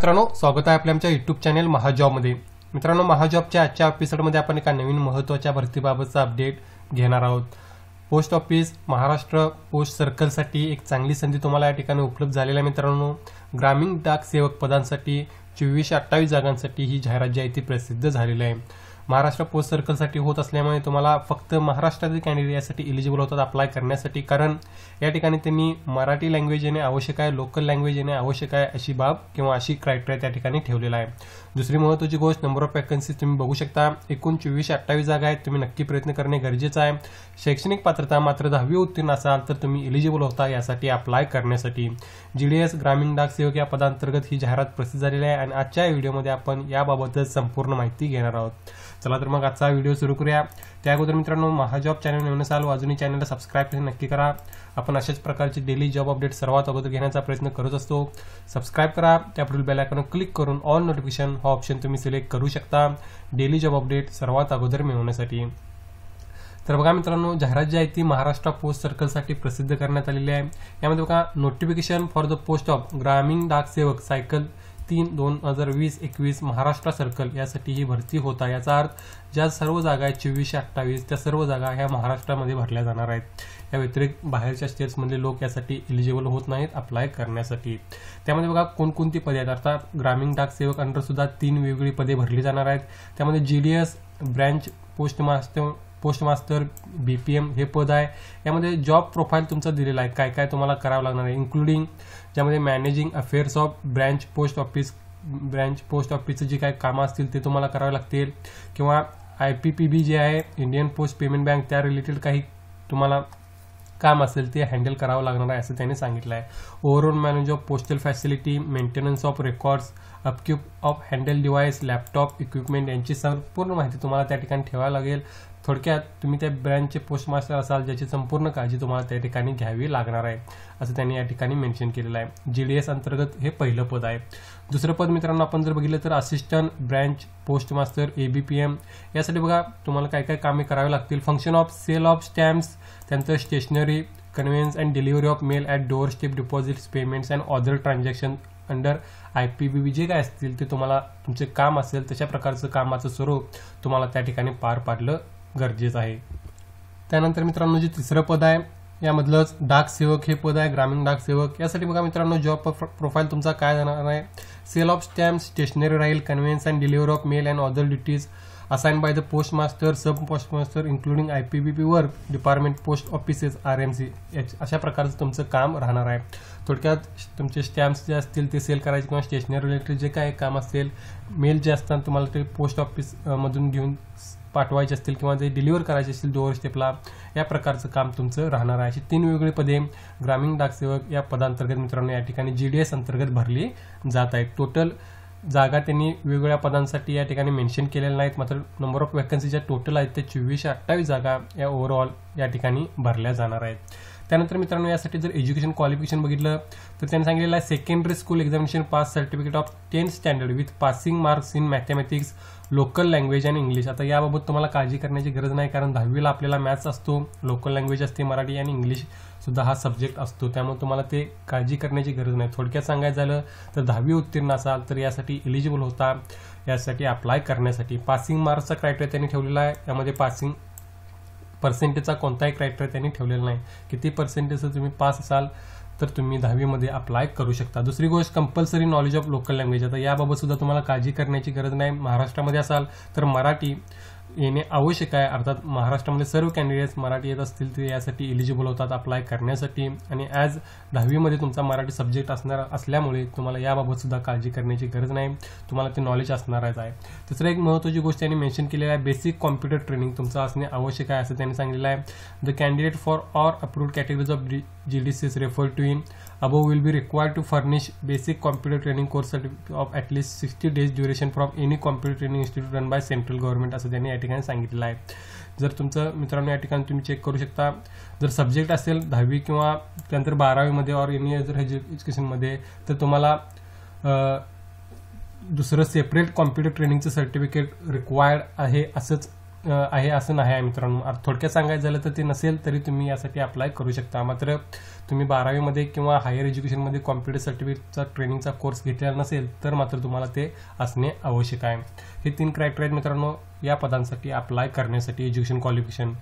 मित्रांनो स्वागत आहे आपल्या आमच्या युट्यूब चॅनल महाजॉबमध्ये मित्रांनो महाजॉबच्या आजच्या एपिसोडमध्ये आपण एका नवीन महत्वाच्या भरतीबाबतचा अपडेट घेणार आहोत पोस्ट ऑफिस महाराष्ट्र पोस्ट सर्कलसाठी एक चांगली संधी तुम्हाला या ठिकाणी उपलब्ध झालेल्या मित्रांनो ग्रामीण डाक सेवक पदांसाठी चोवीसशे अठ्ठावीस जागांसाठी ही जाहिरात जी आहे ती प्रसिद्ध झालेली आहे महाराष्ट्र पोस्ट सर्कलसाठी होत असल्यामुळे तुम्हाला फक्त महाराष्ट्रातील कॅन्डिडेट यासाठी एलिजिबल होतात अप्लाय करण्यासाठी कारण या ठिकाणी त्यांनी मराठी लँग्वेज येणे आवश्यक आहे लोकल लँग्वेज येणे आवश्यक आहे अशी बाब किंवा अशी क्रायटेरिया त्या ठिकाणी ठेवलेला आहे दुसरी महत्त्वाची गोष्ट नंबर ऑफ वॅकन्सी तुम्ही बघू शकता एकूण चोवीसशे अठ्ठावीस जागा आहेत तुम्ही नक्की प्रयत्न करणे गरजेचं आहे शैक्षणिक पात्रता मात्र दहावी उत्तीर्ण असाल तर तुम्ही एलिजिबल होता यासाठी अप्लाय करण्यासाठी जी ग्रामीण डाक सेवक या पदांतर्गत ही जाहिरात प्रसिद्ध झालेली आहे आणि आजच्या व्हिडिओमध्ये आपण याबाबतच संपूर्ण माहिती घेणार आहोत चला तर मग आजचा व्हिडिओ सुरू करूया त्या अगोदर मित्रांनो महाजॉब चॅनल नेऊन असाल अजूनही चॅनलला सबस्क्राईब नक्की करा आपण अशाच प्रकारचे डेली जॉब अपडेट सर्वात अगोदर घेण्याचा प्रयत्न करत असतो सबस्क्राईब करा त्यापुढील बेलायकॉन क्लिक करून ऑल नोटिफिकेशन हा ऑप्शन तुम्ही सिलेक्ट करू शकता डेली जॉब अपडेट सर्वात अगोदर मिळवण्यासाठी तर बघा मित्रांनो जाहिरात जी आहे ती महाराष्ट्र पोस्ट सर्कलसाठी प्रसिद्ध करण्यात आलेली आहे यामध्ये बघा notification for the post of Gramin Sevak cycle तीन दोन हजार वीस एकवीस महाराष्ट्र सर्कल यासाठी ही भरती होता याचा अर्थ ज्या सर्व जागा आहेत चोवीसशे अठ्ठावीस त्या सर्व जागा ह्या महाराष्ट्रामध्ये भरल्या जाणार आहेत या व्यतिरिक्त बाहेरच्या स्टेट्समधले लोक यासाठी एलिजिबल होत नाहीत अप्लाय करण्यासाठी त्यामध्ये बघा कोणकोणती पदे आहेत अर्थात ग्रामीण डाक डाकसेवक अंडरसुद्धा तीन वेगवेगळी पदे भरली जाणार आहेत त्यामध्ये जी branch post master post master B P M हे पद आहे यामध्ये जॉब प्रोफाईल तुमचा दिलेला आहे काय काय तुम्हाला करावं लागणार आहे इन्क्लुडिंग ज्यामध्ये managing affairs of branch post office branch post ऑफिसचं जे काय कामं असतील ते तुम्हाला करावे लागतील किंवा आय पी पी बी जे आहे इंडियन पोस्ट पेमेंट बँक त्या रिलेटेड काही तुम्हाला काम असेल ते हँडल करावं लागणार आहे असं त्यांनी सांगितलं आहे overall manage of postal facility maintenance of records upkeep of handle device laptop equipment यांची संपूर्ण माहिती तुम्हाला त्या ठिकाणी ठेवावी लागेल थोडक्यात तुम्ही त्या ब्रँडचे पोस्ट मास्टर असाल ज्याची संपूर्ण काळजी तुम्हाला त्या ठिकाणी घ्यावी लागणार आहे असं त्यांनी या ठिकाणी मेन्शन केलेलं आहे जी डी एस अंतर्गत हे पहिलं पद आहे दुसरं पद मित्रांनो आपण जर बघितलं तर assistant branch post master A B P M यासाठी बघा तुम्हाला काय काय कामे करावे लागतील function of sale of stamps त्यानंतर stationery conveyance and delivery of mail at door step deposits payments and other transaction under I P B B जे काय असतील ते तुम्हाला तुमचे काम असेल तशा प्रकारचं कामाचं स्वरूप तुम्हाला त्या ठिकाणी पार पाडलं गरजेचं आहे त्यानंतर मित्रांनो जे तिसरं पद आहे यामधलंच डाक सेवक हे पद आहे ग्रामीण डाक सेवक यासाठी बघा मित्रांनो जॉब प्रोफाईल तुमचा काय जाणार आहे सेल ऑफ स्टॅम्प स्टेशनरी राहील conveyance and delivery of mail and other duties assign by the post master sub post master including I P B P work department post offices R M C अशा प्रकारचं तुमचं काम राहणार आहे थोडक्यात तुमचे stamps जे असतील ते सेल करायचे किंवा स्टेशनरी रिलेटेड जे काय काम असेल मेल जे असतात तुम्हाला ते पोस्ट मधून घेऊन पाठवायचे असतील किंवा जे डिलिव्हर करायचे असतील डोअर स्टेपला या प्रकारचं काम तुमचं राहणार आहे अशी तीन वेगवेगळे पदे ग्रामीण डाकसेवक या पदांतर्गत मित्रांनो या ठिकाणी जी अंतर्गत भरली जात आहेत टोटल जागा त्यांनी वेगवेगळ्या पदांसाठी या ठिकाणी मेन्शन केलेल्या नाहीत मात्र नंबर ऑफ वॅकन्सी ज्या टोटल आहेत त्या चोवीसशे अठ्ठावीस जागा या ओव्हरऑल या ठिकाणी भरल्या जाणार आहेत त्यानंतर मित्रांनो यासाठी जर एज्युकेशन क्वालिफिकेशन बघितलं तर त्यांनी सांगितलेलं आहे secondary school examination pass certificate of tenth standard with passing marks in mathematics local language आणि इंग्लिश आता याबाबत तुम्हाला काळजी करण्याची गरज नाही कारण दहावीला आपल्याला मॅथ्स असतो लोकल लँग्वेज असते मराठी आणि इंग्लिश सुद्धा हा सब्जेक्ट असतो त्यामुळे तुम्हाला ते काळजी करण्याची गरज नाही थोडक्यात सांगायचं झालं तर दहावी उत्तीर्ण असाल तर यासाठी एलिजिबल होता यासाठी अप्लाय करण्यासाठी पासिंग मार्क्सचा क्रायटेरिया त्यांनी ठेवलेला आहे यामध्ये पासिंग पर्सेंटेजचा कोणताही क्रायटेरिया त्यांनी ठेवलेला नाही किती पर्सेंटेजचं तुम्ही पास असाल तर तुम्ही दहावीमध्ये अप्लाय करू शकता दुसरी गोष्ट compulsory knowledge of local language आता याबाबत सुद्धा तुम्हाला काळजी करण्याची गरज नाही महाराष्ट्रामध्ये असाल तर मराठी येणे आवश्यक आहे अर्थात महाराष्ट्रामध्ये सर्व कॅन्डिडेट्स मराठी येत असतील ते यासाठी एलिजिबल होतात अप्लाय करण्यासाठी आणि ॲज दहावीमध्ये तुमचा मराठी सब्जेक्ट असणार असल्यामुळे तुम्हाला याबाबतसुद्धा काळजी करण्याची गरज नाही तुम्हाला ते नॉलेज असणारच आहे तिसरं एक महत्त्वाची गोष्ट त्यांनी मेन्शन केलेलं आहे बेसिक कॉम्प्युटर ट्रेनिंग तुमचं असणे आवश्यक आहे असं त्यांनी सांगितलेलं आहे the candidate for or approved categories of G D is refer to in above will be required to furnish basic computer training course of at least sixty days duration from any computer training institute run by central government असं त्यांनी या ठिकाणी सांगितलं आहे जर तुमचं मित्रांनो या ठिकाणी तुम्ही चेक करू शकता जर सब्जेक्ट असेल दहावी किंवा त्यानंतर बारावीमध्ये और एनी अदर एज्युकेशनमध्ये तर तुम्हाला दुसरं सेपरेट कॉम्प्युटर ट्रेनिंगचं सर्टिफिकेट रिक्वायर्ड आहे असंच आहे असं नाही आहे मित्रांनो थोडक्यात सांगायचं झालं तर ते नसेल तरी तुम्ही यासाठी अप्लाय करू शकता मात्र तुम्ही बारावीमध्ये किंवा हायर एज्युकेशनमध्ये कॉम्प्युटर सर्टिफिकेटचा ट्रेनिंगचा कोर्स घेतलेला नसेल तर मात्र तुम्हाला ते असणे आवश्यक आहे हे तीन क्रायटेरिया आहेत मित्रांनो या पदांसाठी अप्लाय करण्यासाठी एज्युकेशन क्वालिफिकेशन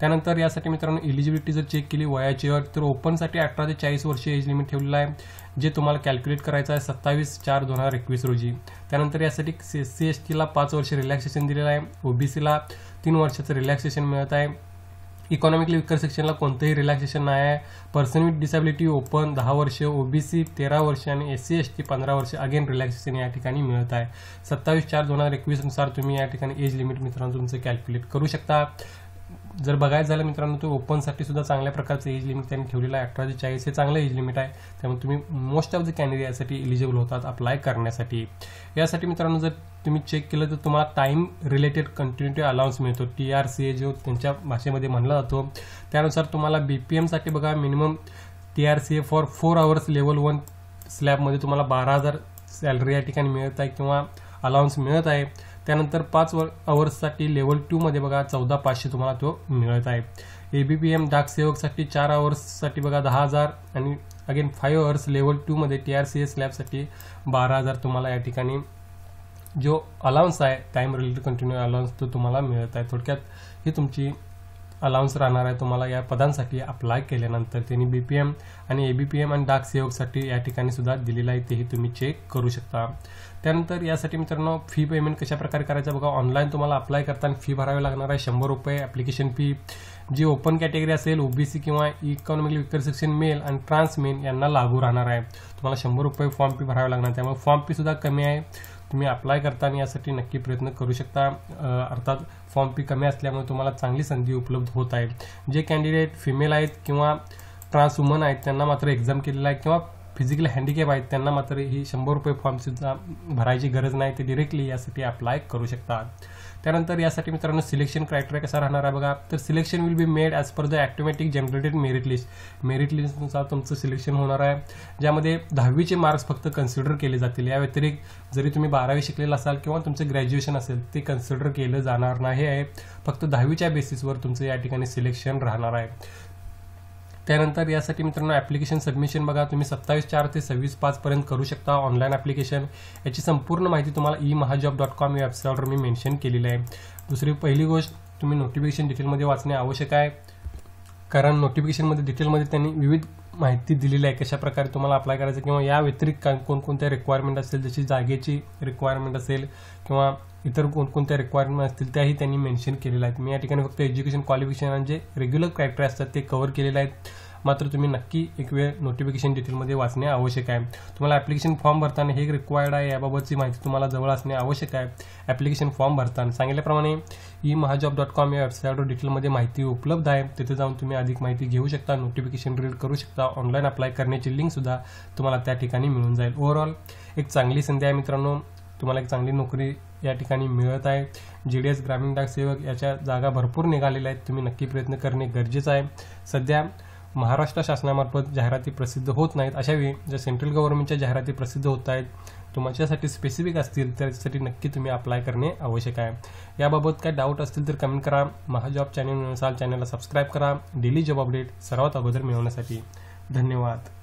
त्यानंतर यासाठी मित्रांनो एलिजिबिलिटी जर चेक केली वयाची अट तर ओपनसाठी अठरा ते चाळीस वर्ष एज लिमिट ठेवलेलं आहे जे तुम्हाला कॅल्क्युलेट करायचं आहे सत्तावीस चार दोन हजार एकवीस रोजी त्यानंतर यासाठी सी एस टीला पाच वर्ष रिलॅक्सेशन दिलेलं आहे ओबीसीला तीन वर्षाचं रिलॅक्सेशन मिळत आहे इकॉनॉमिकली विकर सेक्शनला कोणतंही रिलॅक्सेशन नाही आहे पर्सन विथ डिसेबिलिटी ओपन दहा वर्ष ओबीसी तेरा वर्ष आणि एस सी एस टी पंधरा वर्ष अगेन रिलॅक्सेशन या ठिकाणी मिळत आहे सत्तावीस चार दोन हजार एकवीसनुसार तुम्ही या ठिकाणी एज लिमिट मित्रांनो तुमचं कॅल्क्युलेट करू शकता जर बघायचं झालं मित्रांनो तो ओपनसाठी सुद्धा चांगल्या प्रकारचं एज लिमिट त्यांनी ठेवलेलं आहे अठरा ते चाळीस हे चांगलं एज लिमिट आहे त्यामुळे तुम्ही मोस्ट ऑफ द कॅन्डिडेट यासाठी एलिजिबल होतात अप्लाय करण्यासाठी यासाठी मित्रांनो जर तुम्ही चेक केलं तर तुम्हाला टाईम रिलेटेड कंटिन्युटी अलाउन्स मिळतो टी आर सी ए जो त्यांच्या भाषेमध्ये म्हणला जातो त्यानुसार तुम्हाला बी पी एमसाठी बघा minimum T R C A for four hours level one स्लॅबमध्ये तुम्हाला बारा हजार सॅलरी या ठिकाणी मिळत आहे किंवा अलाउन्स मिळत आहे त्यानंतर पाच वर अवर्ससाठी लेवल टूमध्ये बघा चौदा पाचशे तुम्हाला तो मिळत आहे ए बी पी एम सेवकसाठी चार अवर्ससाठी बघा दहा हजार आणि अगेन फाईव्ह अवर्स लेवल टूमध्ये टी आर सी एस लॅबसाठी बारा हजार तुम्हाला या ठिकाणी जो अलाउन्स आहे टाईम रिलेटेड कंटिन्यू अलाउन्स तो तुम्हाला मिळत आहे थोडक्यात ही तुमची अलाउन्स राहणार आहे तुम्हाला या पदांसाठी अप्लाय केल्यानंतर त्यांनी बी पी एम आणि ए बी पी एम आणि डाक सेवकसाठी या ठिकाणी सुद्धा दिलेलं आहे तेही तुम्ही चेक करू शकता त्यानंतर यासाठी मित्रांनो फी पेमेंट कशाप्रकारे करायचं बघा ऑनलाईन तुम्हाला अप्लाय करताना फी भरावी लागणार आहे शंभर रुपये ॲप्लिकेशन फी जी ओपन कॅटेगरी असेल ओबीसी किंवा इकॉनॉमिकली विकर सेक्शन मेल आणि ट्रान्समेल यांना लागू राहणार आहे तुम्हाला शंभर रुपये फॉर्म फी भरावी लागणार त्यामुळे फॉर्म फी सुद्धा कमी आहे तुम्ही अप्लाय करताना यासाठी नक्की प्रयत्न करू शकता अर्थात फॉर्म फी कमी असल्यामुळे तुम्हाला चांगली संधी उपलब्ध होत आहे जे कॅन्डिडेट फिमेल आहेत किंवा ट्रान्स वुमन आहेत त्यांना मात्र एक्झाम केलेला आहे किंवा फिजिकल हँडिकॅप आहेत त्यांना मात्र ही शंभर रुपये फॉर्मसुद्धा भरायची गरज नाही ते डिरेक्टली यासाठी अप्लाय करू शकतात त्यानंतर यासाठी मित्रांनो सिलेक्शन क्रायटेरिया कसा राहणार आहे बघा तर selection will be made as per the automatic generated merit list merit लिस्टनुसार तुमचं सिलेक्शन होणार आहे ज्यामध्ये दहावीचे मार्क्स फक्त कन्सिडर केले जातील या व्यतिरिक्त जरी तुम्ही बारावी शिकलेला असाल किंवा तुमचं ग्रॅज्युएशन असेल ते कन्सिडर केलं जाणार नाही आहे फक्त दहावीच्या बेसिसवर तुमचं या ठिकाणी सिलेक्शन राहणार आहे त्यानंतर यासाठी मित्रांनो ॲप्लिकेशन सबमिशन बघा तुम्ही सत्तावीस चार ते सव्वीस पाचपर्यंत करू शकता ऑनलाईन ॲप्लिकेशन याची संपूर्ण माहिती तुम्हाला ई महाजॉब डॉट कॉम या वेबसाईटवर मी मेन्शन केलेली आहे दुसरी पहिली गोष्ट तुम्ही नोटिफिकेशन डिटेलमध्ये वाचणे आवश्यक आहे कारण नोटिफिकेशनमध्ये डिटेलमध्ये त्यांनी विविध माहिती दिलेली आहे कशा प्रकारे तुम्हाला अप्लाय करायचं किंवा या व्यतिरिक्त कोणकोणत्या रिक्वायरमेंट असेल जशी जागेची रिक्वायरमेंट असेल किंवा इतर कोणकोणत्या रिक्वायरमेंट असतील त्याही त्यांनी मेन्शन केलेल्या आहेत मी या ठिकाणी फक्त एज्युकेशन क्वालिफिकेशन जे रेग्युलर क्रायटेरिया असतात ते कव्हर केलेले आहेत मात्र तुम्ही नक्की एक वेळ नोटिफिकेशन डिटेलमध्ये वाचणे आवश्यक आहे तुम्हाला ॲप्लिकेशन फॉर्म भरताना हे रिक्वायर्ड आहे याबाबतची माहिती तुम्हाला जवळ असणे आवश्यक आहे ॲप्लिकेशन फॉर्म भरताना सांगितल्याप्रमाणे ई महाजॉब डॉट कॉम या वेबसाईटवर डिटेलमध्ये माहिती उपलब्ध आहे तिथे जाऊन तुम्ही अधिक माहिती घेऊ शकता नोटिफिकेशन रीड करू शकता ऑनलाईन अप्लाय करण्याची लिंकसुद्धा तुम्हाला त्या ठिकाणी मिळून जाईल ओव्हरऑल एक चांगली संधी आहे मित्रांनो तुम्हाला एक चांगली नोकरी या ठिकाणी मिळत आहे जी डी एस ग्रामीण डाक सेवक याच्या जागा भरपूर निघालेल्या आहेत तुम्ही नक्की प्रयत्न करणे गरजेचं आहे सध्या महाराष्ट्र शासनामार्फत जाहिराती प्रसिद्ध होत नाहीत अशावेळी ज्या सेंट्रल गव्हर्नमेंटच्या जाहिराती प्रसिद्ध होत आहेत तुमच्यासाठी स्पेसिफिक असतील तर त्याच्यासाठी नक्की तुम्ही अप्लाय करणे आवश्यक आहे याबाबत काय डाऊट असतील तर कमेंट करा महाजॉब चॅनल नुसार चॅनलला सबस्क्राईब करा डेली जॉब अपडेट सर्वात अगोदर मिळवण्यासाठी धन्यवाद